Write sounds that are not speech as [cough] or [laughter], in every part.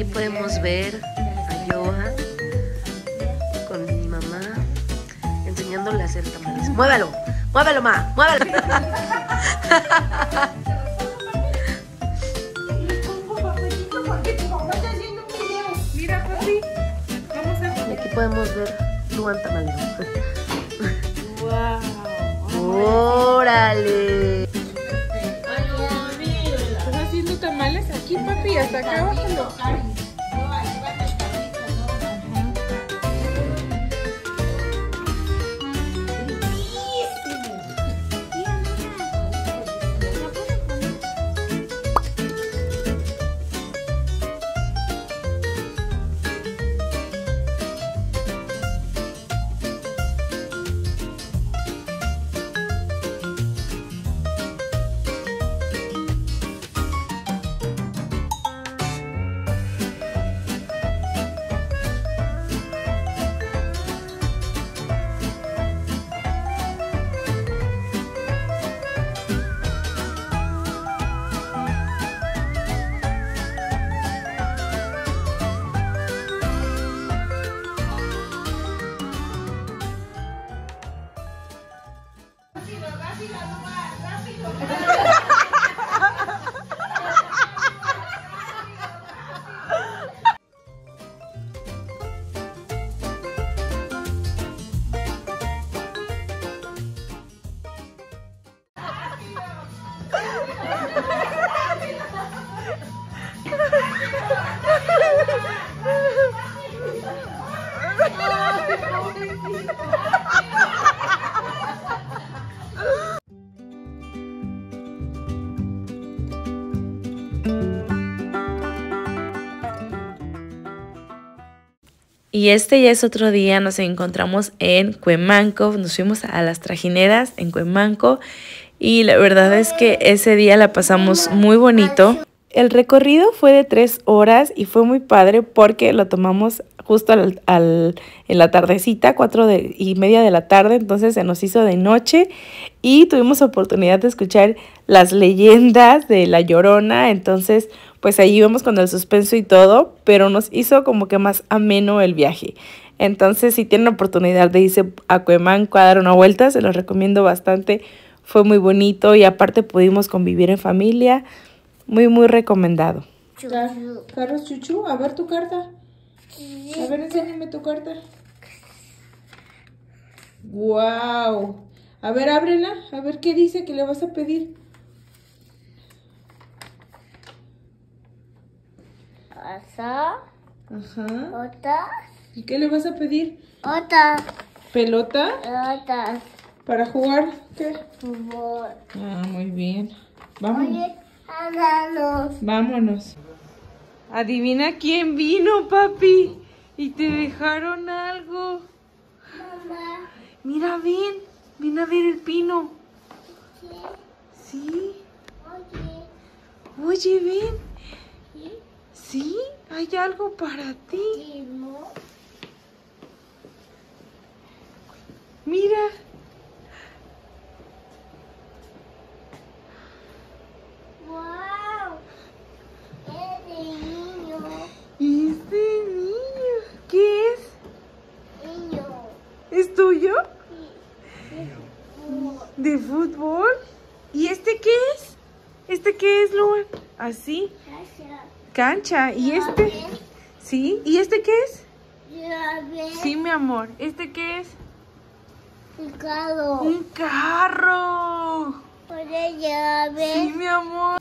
Aquí podemos ver a Yohan con mi mamá enseñándole a hacer tamales. ¡Muévelo! ¡Muévelo, ma! ¡Muévelo! Y aquí podemos ver Luan tamales. ¡Wow! ¡Órale! ¿Estás haciendo tamales aquí, papi? ¿Hasta acá abajo? Y este ya es otro día, nos encontramos en Cuemanco, nos fuimos a las trajineras en Cuemanco y la verdad es que ese día la pasamos muy bonito. El recorrido fue de tres horas y fue muy padre porque lo tomamos justo al, en la tardecita, cuatro y media de la tarde, entonces se nos hizo de noche y tuvimos oportunidad de escuchar las leyendas de La Llorona, entonces pues ahí íbamos con el suspenso y todo, pero nos hizo como que más ameno el viaje. Entonces si tienen oportunidad de irse a Cuemanco a dar una vuelta, se los recomiendo bastante, fue muy bonito y aparte pudimos convivir en familia. Muy, muy recomendado. Carlos Chuchu, a ver tu carta. A ver, enséñame tu carta. ¡Wow! A ver, ábrela. A ver qué dice que le vas a pedir. Asa. Ajá. ¿Y qué le vas a pedir? Otra. ¿Pelota? Pelota. ¿Para jugar? ¿Qué? Fútbol. Ah, muy bien. Vamos. Vámonos. Vámonos. Adivina quién vino, papi. Y te dejaron algo. Mamá. Mira, ven. Ven a ver el pino. ¿Qué? Sí. Oye. Oye, ven. ¿Sí? Hay algo para ti. Mira. Sí, Cancha. ¿Y este? ¿Sí? ¿Y este qué es? Sí, mi amor. ¿Este qué es? Un carro. ¡Un carro! Sí, mi amor.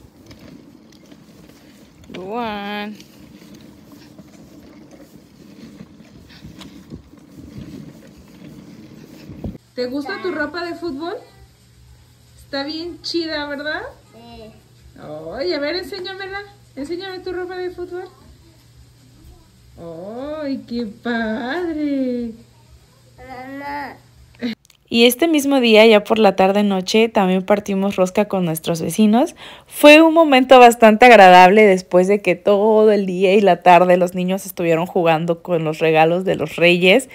¿Te gusta tu ropa de fútbol? Está bien chida, ¿verdad? Oye, a ver, ¿verdad? Enséñame tu ropa de fútbol. ¡Ay, qué padre! Y este mismo día, ya por la tarde noche, también partimos rosca con nuestros vecinos. Fue un momento bastante agradable después de que todo el día y la tarde los niños estuvieron jugando con los regalos de los reyes.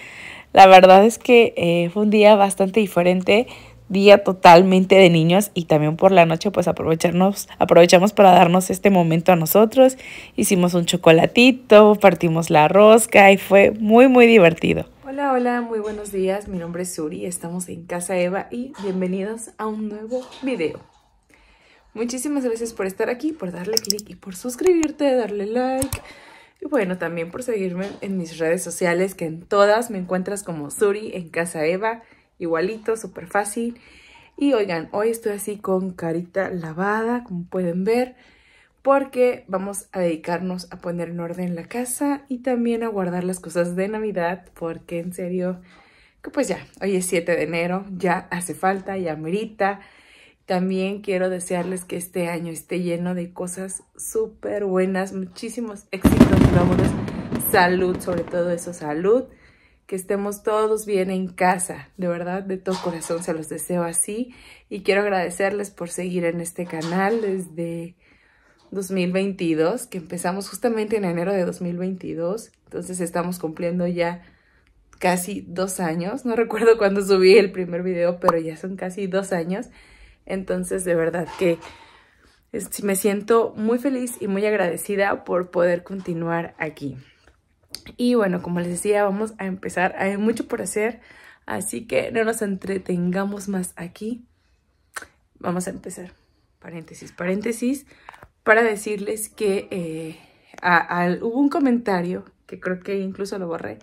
La verdad es que eh, fue un día bastante diferente día totalmente de niños y también por la noche pues aprovechamos para darnos este momento a nosotros. Hicimos un chocolatito, partimos la rosca y fue muy muy divertido. Hola, hola, muy buenos días. Mi nombre es Suri, estamos en Casa Eva y bienvenidos a un nuevo video. Muchísimas gracias por estar aquí, por darle click y por suscribirte, darle like. Y bueno, también por seguirme en mis redes sociales, que en todas me encuentras como Suri en Casa Eva igualito, súper fácil. Y oigan, hoy estoy así con carita lavada, como pueden ver, porque vamos a dedicarnos a poner en orden la casa y también a guardar las cosas de Navidad, porque en serio, que pues ya, hoy es 7 de enero, ya hace falta, ya merita. También quiero desearles que este año esté lleno de cosas súper buenas, muchísimos éxitos, salud, sobre todo eso, salud que estemos todos bien en casa. De verdad, de todo corazón se los deseo así. Y quiero agradecerles por seguir en este canal desde 2022, que empezamos justamente en enero de 2022. Entonces estamos cumpliendo ya casi dos años. No recuerdo cuándo subí el primer video, pero ya son casi dos años. Entonces, de verdad que me siento muy feliz y muy agradecida por poder continuar aquí. Y bueno, como les decía, vamos a empezar. Hay mucho por hacer, así que no nos entretengamos más aquí. Vamos a empezar. Paréntesis, paréntesis, para decirles que eh, hubo un comentario, que creo que incluso lo borré,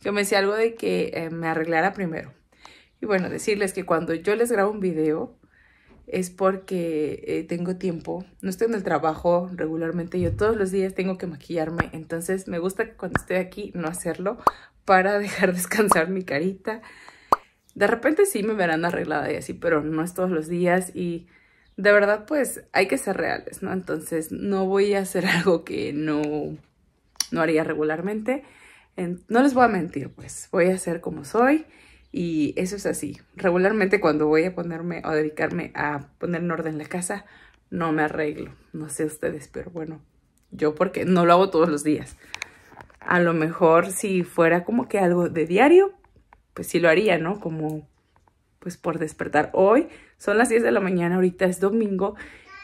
que me decía algo de que eh, me arreglara primero. Y bueno, decirles que cuando yo les grabo un video, es porque eh, tengo tiempo, no estoy en el trabajo regularmente, yo todos los días tengo que maquillarme, entonces me gusta cuando estoy aquí no hacerlo para [laughs] dejar descansar mi carita. De repente sí me verán arreglada y así, pero no es todos los días y de verdad pues hay que ser reales, ¿no? Entonces no voy a hacer [laughs] algo que no, no haría regularmente. no les voy a mentir, pues voy a ser como soy y eso es así. Regularmente cuando voy a ponerme o dedicarme a poner en orden la casa, no me arreglo. No sé ustedes, pero bueno, yo porque no lo hago todos los días. A lo mejor si fuera como que algo de diario, pues sí lo haría, ¿no? Como pues por despertar. Hoy son las 10 de la mañana, ahorita es domingo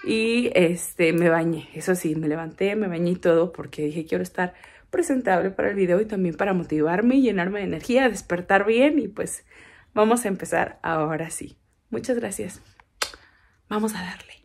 y este me bañé. Eso sí, me levanté, me bañé y todo porque dije quiero estar presentable para el video y también para motivarme y llenarme de energía, despertar bien y pues vamos a empezar ahora sí. Muchas gracias. Vamos a darle.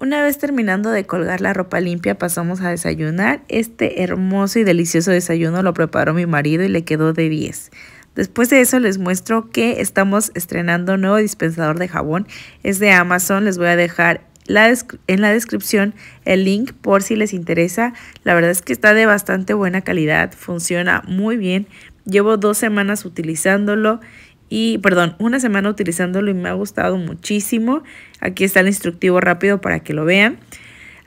Una vez terminando de colgar la ropa limpia, pasamos a desayunar. Este hermoso y delicioso desayuno lo preparó mi marido y le quedó de 10. Después de eso les muestro que estamos estrenando un nuevo dispensador de jabón. Es de Amazon, les voy a dejar en la descripción el link por si les interesa. La verdad es que está de bastante buena calidad, funciona muy bien. Llevo dos semanas utilizándolo y perdón, una semana utilizándolo y me ha gustado muchísimo. Aquí está el instructivo rápido para que lo vean.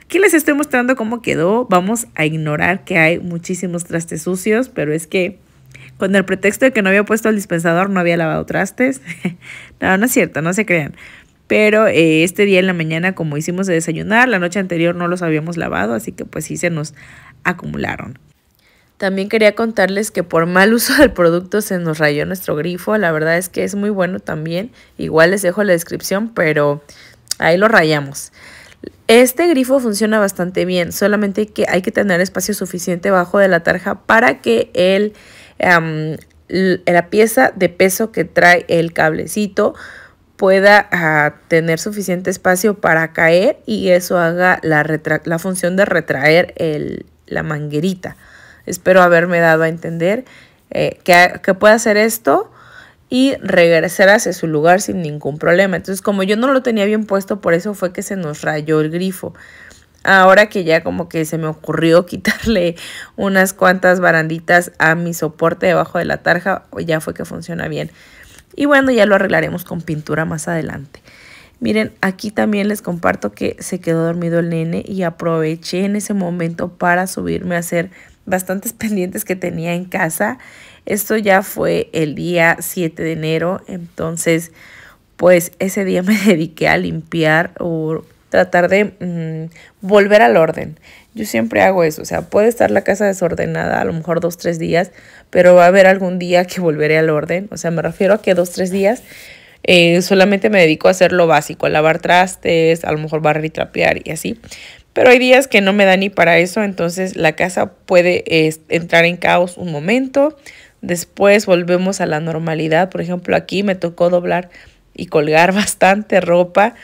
Aquí les estoy mostrando cómo quedó. Vamos a ignorar que hay muchísimos trastes sucios, pero es que con el pretexto de que no había puesto el dispensador, no había lavado trastes. [laughs] no, no es cierto, no se crean. Pero eh, este día en la mañana, como hicimos de desayunar, la noche anterior no los habíamos lavado, así que pues sí se nos acumularon. También quería contarles que por mal uso del producto se nos rayó nuestro grifo. La verdad es que es muy bueno también. Igual les dejo la descripción, pero ahí lo rayamos. Este grifo funciona bastante bien, solamente que hay que tener espacio suficiente bajo de la tarja para que el, la pieza de peso que trae el cablecito pueda ah, tener suficiente espacio para caer y eso haga la, función de retraer la manguerita. Espero haberme dado a entender eh, que, que puede hacer esto y regresar hacia su lugar sin ningún problema. Entonces, como yo no lo tenía bien puesto, por eso fue que se nos rayó el grifo. Ahora que ya como que se me ocurrió [laughs] quitarle unas cuantas baranditas a mi soporte debajo de la tarja, ya fue que funciona bien. Y bueno, ya lo arreglaremos con pintura más adelante. Miren, aquí también les comparto que se quedó dormido el nene y aproveché en ese momento para subirme a hacer bastantes [laughs] pendientes que tenía en casa. Esto ya fue el día 7 de enero, entonces pues ese día me [laughs] dediqué a limpiar o tratar de mm, volver al orden. Yo siempre hago eso, o sea, puede estar la casa desordenada a lo mejor dos, tres días, pero va a haber algún día que volveré al orden, o sea, me refiero a que dos, tres días eh, solamente me dedico a hacer lo básico, a lavar trastes, a lo mejor barrer y trapear y así, pero hay días que no me da ni para eso, entonces la casa puede entrar en caos un momento, después volvemos a la normalidad. Por ejemplo, aquí me tocó doblar y colgar [laughs] bastante ropa,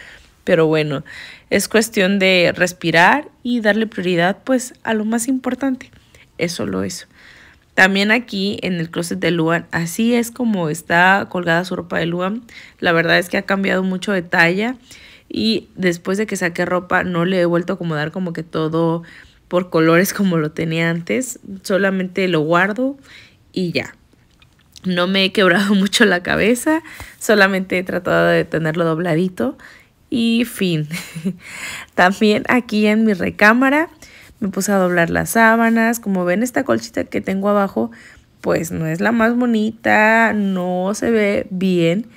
pero bueno, es cuestión de respirar y darle prioridad pues a lo más importante. Es solo eso. También aquí en el closet de Luan, así es como está colgada su ropa de Luan. La verdad es que ha cambiado mucho de talla y después de que saqué ropa no le he vuelto a acomodar como que todo por colores como lo tenía antes. Solamente lo guardo y ya. No me he quebrado [laughs] mucho la cabeza, solamente he tratado de tenerlo dobladito y fin. [laughs] También aquí en mi recámara me puse a doblar las sábanas. Como ven esta colchita que tengo abajo, pues no es la más bonita, no se ve bien,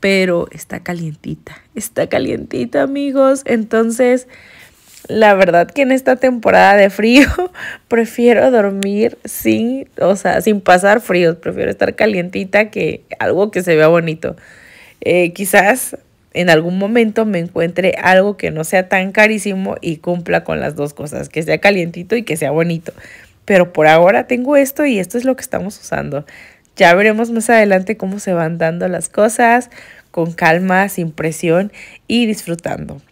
pero está calientita, está calientita amigos. Entonces, la verdad que en esta temporada de frío [laughs] prefiero dormir sin, o sea, sin pasar fríos, prefiero estar calientita que algo que se vea bonito. Eh, quizás en algún momento me encuentre algo que no sea tan carísimo y cumpla con las dos cosas, que sea calientito y que sea bonito. Pero por ahora tengo esto y esto es lo que estamos usando. Ya veremos más adelante cómo se van dando las cosas, con calma, sin presión y disfrutando.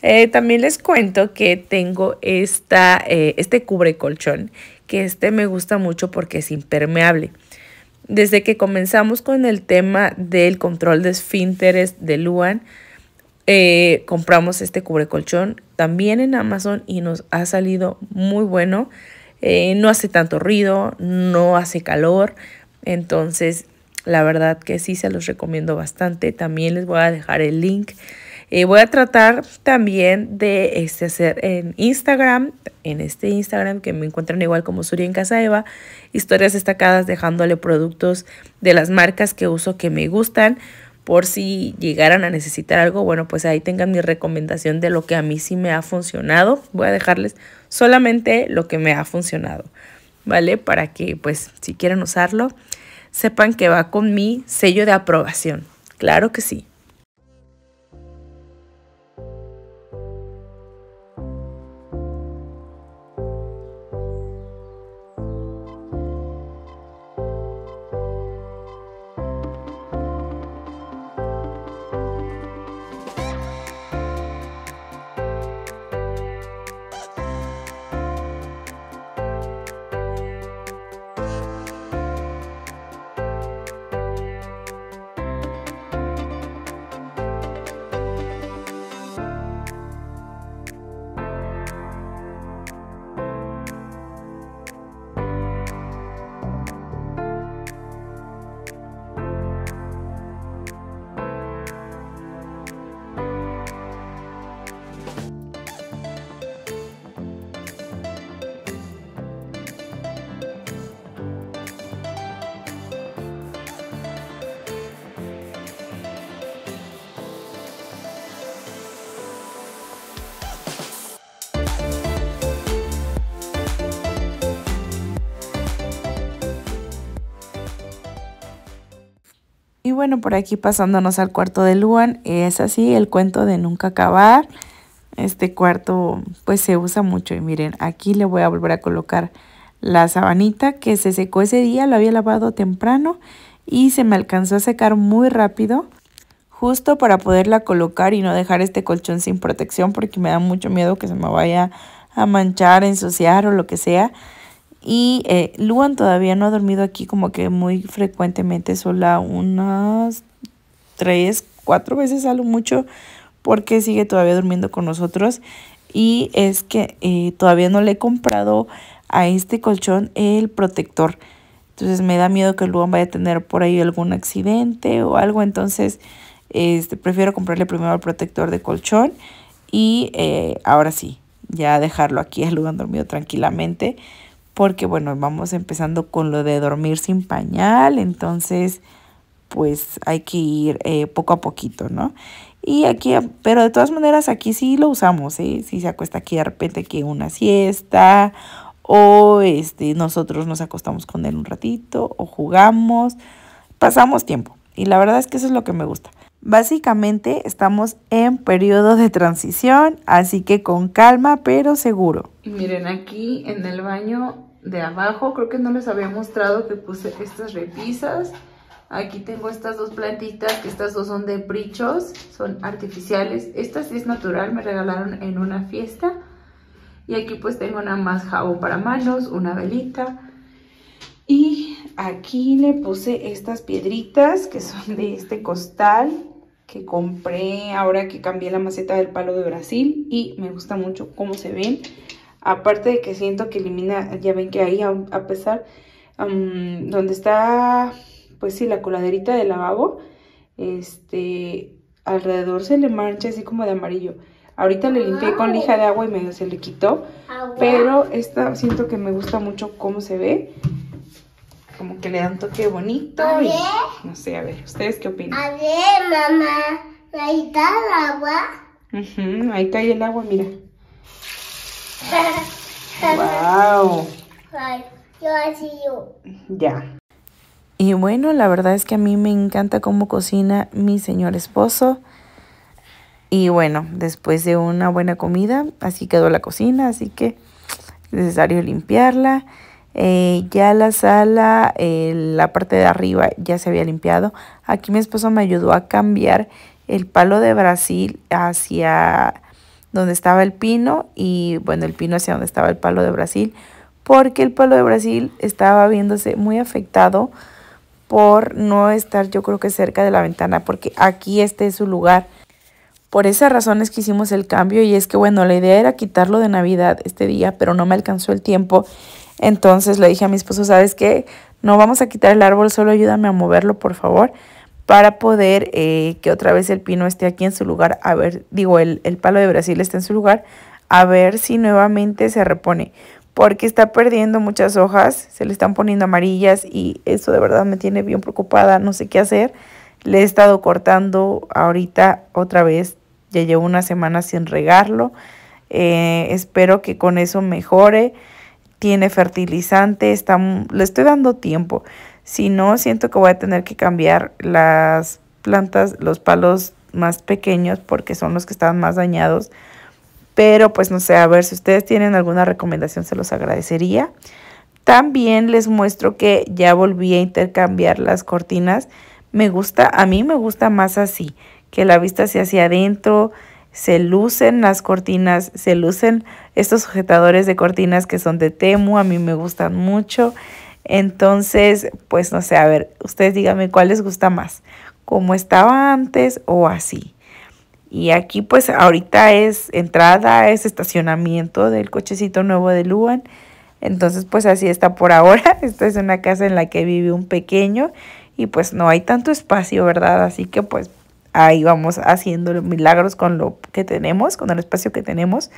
Eh, también les cuento que tengo esta, eh, este cubre colchón, que este me gusta mucho porque es impermeable. Desde que comenzamos con el tema del control de esfínteres de Luan, eh, compramos este cubre colchón también en Amazon y nos ha salido muy bueno. no hace tanto ruido, no hace calor, entonces, la verdad que sí se los recomiendo bastante. También les voy a dejar el link. Eh, voy a tratar también de este, hacer en Instagram, en este Instagram que me encuentran igual como Suri en Casa Eva, historias destacadas dejándole productos de las marcas que uso que me gustan. Por si llegaran a necesitar algo, bueno, pues ahí tengan mi recomendación de lo que a mí sí me ha funcionado. Voy a dejarles solamente lo que me ha funcionado. ¿vale? Para que pues si quieren usarlo, sepan que va con mi sello de aprobación. Claro que sí. Y bueno, por aquí pasándonos al cuarto de Luan, es así el cuento de nunca acabar. Este cuarto pues se usa mucho y miren, aquí le voy a volver a colocar la sabanita que se secó ese día, lo había lavado temprano y se me alcanzó a secar muy rápido justo para poderla colocar y no dejar este colchón sin protección porque me da mucho miedo que se me vaya a manchar, ensuciar o lo que sea. Y eh, Luan todavía no ha dormido aquí como que muy frecuentemente, sola unas tres, cuatro veces a lo mucho, porque sigue todavía durmiendo con nosotros. Y es que eh, todavía no le he comprado a este colchón el protector. Entonces me da miedo que Luan vaya a tener por ahí algún accidente o algo. Entonces este, prefiero comprarle primero el protector de colchón y eh, ahora sí, ya dejarlo aquí a [laughs] Luan dormido tranquilamente porque bueno, vamos empezando con lo de dormir sin pañal, entonces pues hay que ir eh, poco a poquito, ¿no? Y aquí, pero de todas maneras aquí sí lo usamos, ¿eh? Si se acuesta aquí de repente que una siesta o este, nosotros nos acostamos con él un ratito o jugamos, pasamos tiempo. Y la verdad es que eso es lo que me gusta. Básicamente estamos en periodo de transición, así que con calma pero seguro. Miren aquí en el baño de abajo. Creo que no les había mostrado que puse estas repisas. Aquí tengo estas dos plantitas, que estas dos son de brichos, son artificiales. Esta sí es natural, me regalaron en una fiesta. Y aquí pues tengo nada más jabón para manos, una velita. Y aquí le puse estas piedritas que son de este costal que compré ahora que cambié la maceta del palo de Brasil. Y me gusta mucho cómo se ven. Aparte de que siento que elimina, ya ven que ahí, a, pesar, donde está, pues sí, la coladerita del lavabo, este, alrededor se le marcha así como de amarillo. Ahorita le limpié con lija de agua y medio se le quitó, pero esta siento que me gusta mucho cómo se ve. Como que le da un toque bonito y no sé, a ver, ¿ustedes qué opinan? A ver, mamá, ahí está el agua. ahí cae el agua, mira. Ya. Y bueno, la verdad es que a mí me encanta cómo cocina mi señor esposo. Y bueno, después de una buena comida, así quedó la cocina, así que es necesario limpiarla. Eh, ya la sala, eh, la parte de arriba ya se había limpiado. Aquí mi esposo me ayudó a cambiar el palo de Brasil hacia donde estaba el pino y bueno, el pino hacia donde estaba el palo de Brasil, porque el palo de Brasil estaba viéndose muy afectado por no estar yo creo que cerca de la ventana, porque aquí este es su lugar. Por esas razones que hicimos el cambio y es que bueno, la idea era quitarlo de Navidad este día, pero no me alcanzó el tiempo. Entonces le dije a mi esposo, ¿sabes qué? No vamos a quitar el árbol, solo ayúdame a moverlo, por favor para poder eh, que otra vez el pino esté aquí en su lugar, a ver, digo, el, palo de Brasil está en su lugar, a ver si nuevamente se repone, porque está perdiendo muchas hojas, se le están poniendo amarillas y eso de verdad me tiene bien preocupada, no sé qué hacer. Le he estado cortando ahorita otra vez, ya llevo una semana sin regarlo, eh, espero que con eso mejore, tiene fertilizante, le estoy dando tiempo. Si no, siento que voy a tener que cambiar las plantas, los palos más pequeños porque son los que están más dañados. Pero pues no sé, a ver si ustedes tienen alguna recomendación se los agradecería. También les muestro que ya volví a intercambiar las cortinas. Me gusta, a mí me gusta más así, que la vista sea hacia adentro, se lucen las cortinas, se lucen estos sujetadores de cortinas que son de Temu, a mí me gustan mucho. Entonces, pues no sé, a ver, ustedes díganme cuál les gusta más, como estaba antes o así. Y aquí pues ahorita es entrada, es estacionamiento del cochecito nuevo de Luan. Entonces pues así está por ahora. [laughs] Esta es una casa en la que vive un pequeño y pues no hay tanto espacio, ¿verdad? Así que pues ahí vamos haciendo milagros con lo que tenemos, con el espacio que tenemos.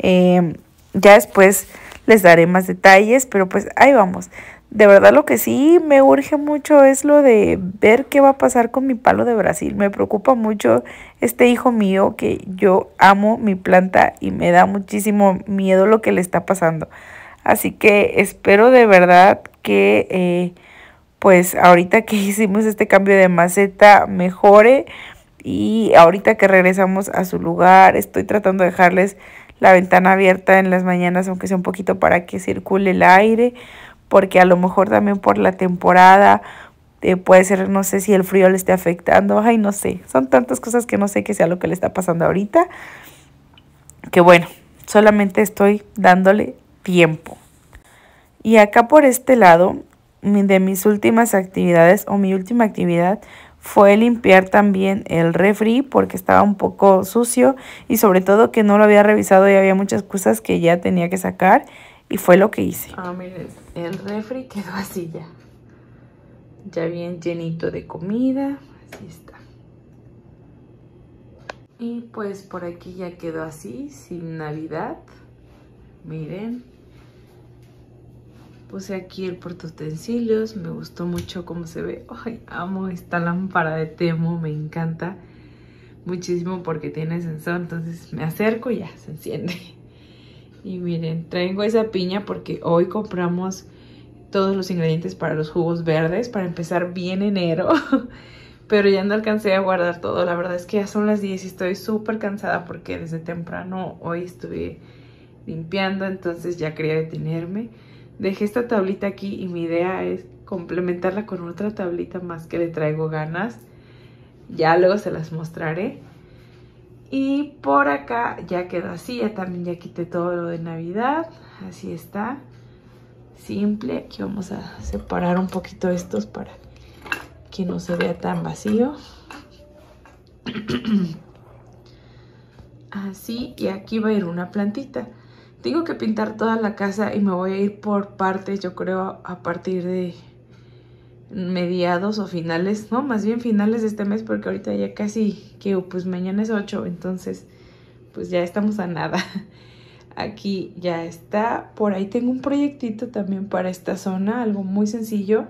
Eh, ya después les daré más detalles, pero pues ahí vamos. De verdad lo que sí me urge mucho es lo de ver qué va a pasar con mi palo de Brasil. Me preocupa mucho este hijo mío que yo amo mi planta y me da muchísimo miedo lo que le está pasando. Así que espero de verdad que eh, pues ahorita que [laughs] hicimos este cambio de maceta mejore y ahorita que regresamos a su lugar estoy tratando de dejarles la ventana abierta en las mañanas, aunque sea un poquito para que circule el aire, porque a lo mejor también por la temporada eh, puede ser, no sé si el frío le esté afectando, ay, no sé, son tantas cosas que no sé qué sea lo que le está pasando ahorita, que bueno, solamente estoy dándole tiempo. Y acá por este lado, de mis últimas actividades o mi última actividad fue limpiar también el refri porque estaba un poco sucio y sobre todo que no lo había revisado y había muchas cosas que ya tenía que sacar y fue lo que hice. Ah, miren, el refri quedó así ya. Ya bien llenito de comida, así está. Y pues por aquí ya quedó así, sin Navidad. Miren, Puse aquí el utensilios. me gustó mucho cómo se ve. Ay, amo esta lámpara de Temo, me encanta muchísimo porque tiene sensor, entonces me acerco y ya se enciende. Y miren, traigo esa piña porque hoy compramos todos los ingredientes para los jugos verdes para empezar bien enero. [laughs] Pero ya no alcancé a guardar todo, la verdad es que ya son las 10 y estoy súper cansada porque desde temprano hoy estuve limpiando, entonces ya quería detenerme. Dejé esta tablita aquí y mi idea es complementarla con otra tablita más que le traigo ganas. Ya luego se las mostraré. Y por acá ya quedó así, ya también ya quité todo lo de Navidad. Así está. Simple. Aquí vamos a separar un poquito estos para que no se vea tan vacío. [clears throat] Así, y aquí va a ir una plantita. Tengo que pintar toda la casa y me voy a ir por partes, yo creo, a partir de mediados o finales, no, más bien finales de este mes porque ahorita ya casi que pues mañana es 8, entonces pues ya estamos a nada. [laughs] Aquí ya está, por ahí tengo un proyectito también para esta zona, algo muy sencillo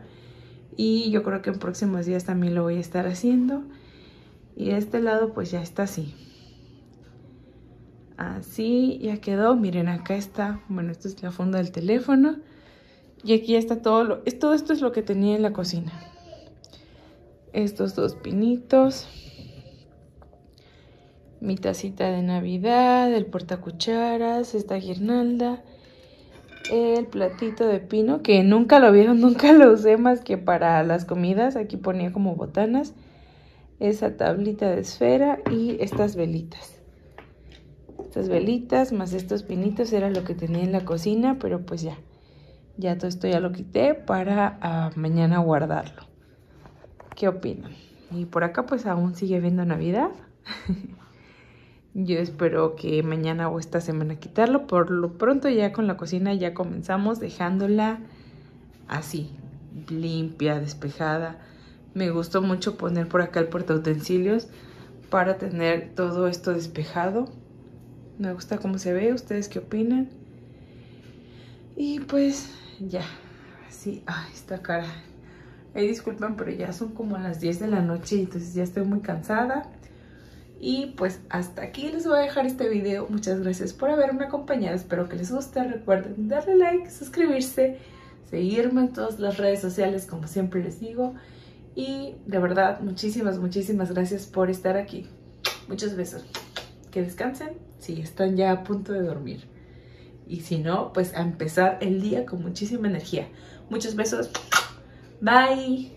y yo creo que en próximos días también lo voy a estar haciendo. Y este lado pues ya está así. Así ya quedó. Miren, acá está. Bueno, esto es la funda del teléfono. Y aquí está todo lo... Todo esto es lo que tenía en la cocina. Estos dos pinitos. Mi tacita de Navidad, el portacucharas, esta guirnalda, el platito de pino, que nunca lo vieron, [laughs] nunca lo usé más que para las comidas. Aquí ponía como botanas. Esa tablita de esfera y estas velitas estas velitas, más estos pinitos, era lo que tenía en la cocina, pero pues ya, ya todo esto ya lo quité para ah, mañana guardarlo. ¿Qué opinan? Y por acá pues aún sigue viendo Navidad. [laughs] Yo espero que mañana o esta semana quitarlo. Por lo pronto ya con la cocina ya comenzamos dejándola así, limpia, despejada. Me gustó mucho poner por acá el porta utensilios para tener todo esto despejado. Me gusta cómo se ve, ustedes qué opinan. Y pues ya, así, ay, esta cara. Ay, disculpen, pero ya son como las 10 de la noche, entonces ya estoy muy cansada. Y pues hasta aquí les voy a dejar este video. Muchas gracias por haberme acompañado. Espero que les guste. Recuerden darle like, suscribirse, seguirme en todas las redes sociales, como siempre les digo. Y de verdad, muchísimas, muchísimas gracias por estar aquí. Muchos besos que descansen si están ya a punto de dormir. Y si no, pues a empezar el día con muchísima energía. Muchos besos. Bye.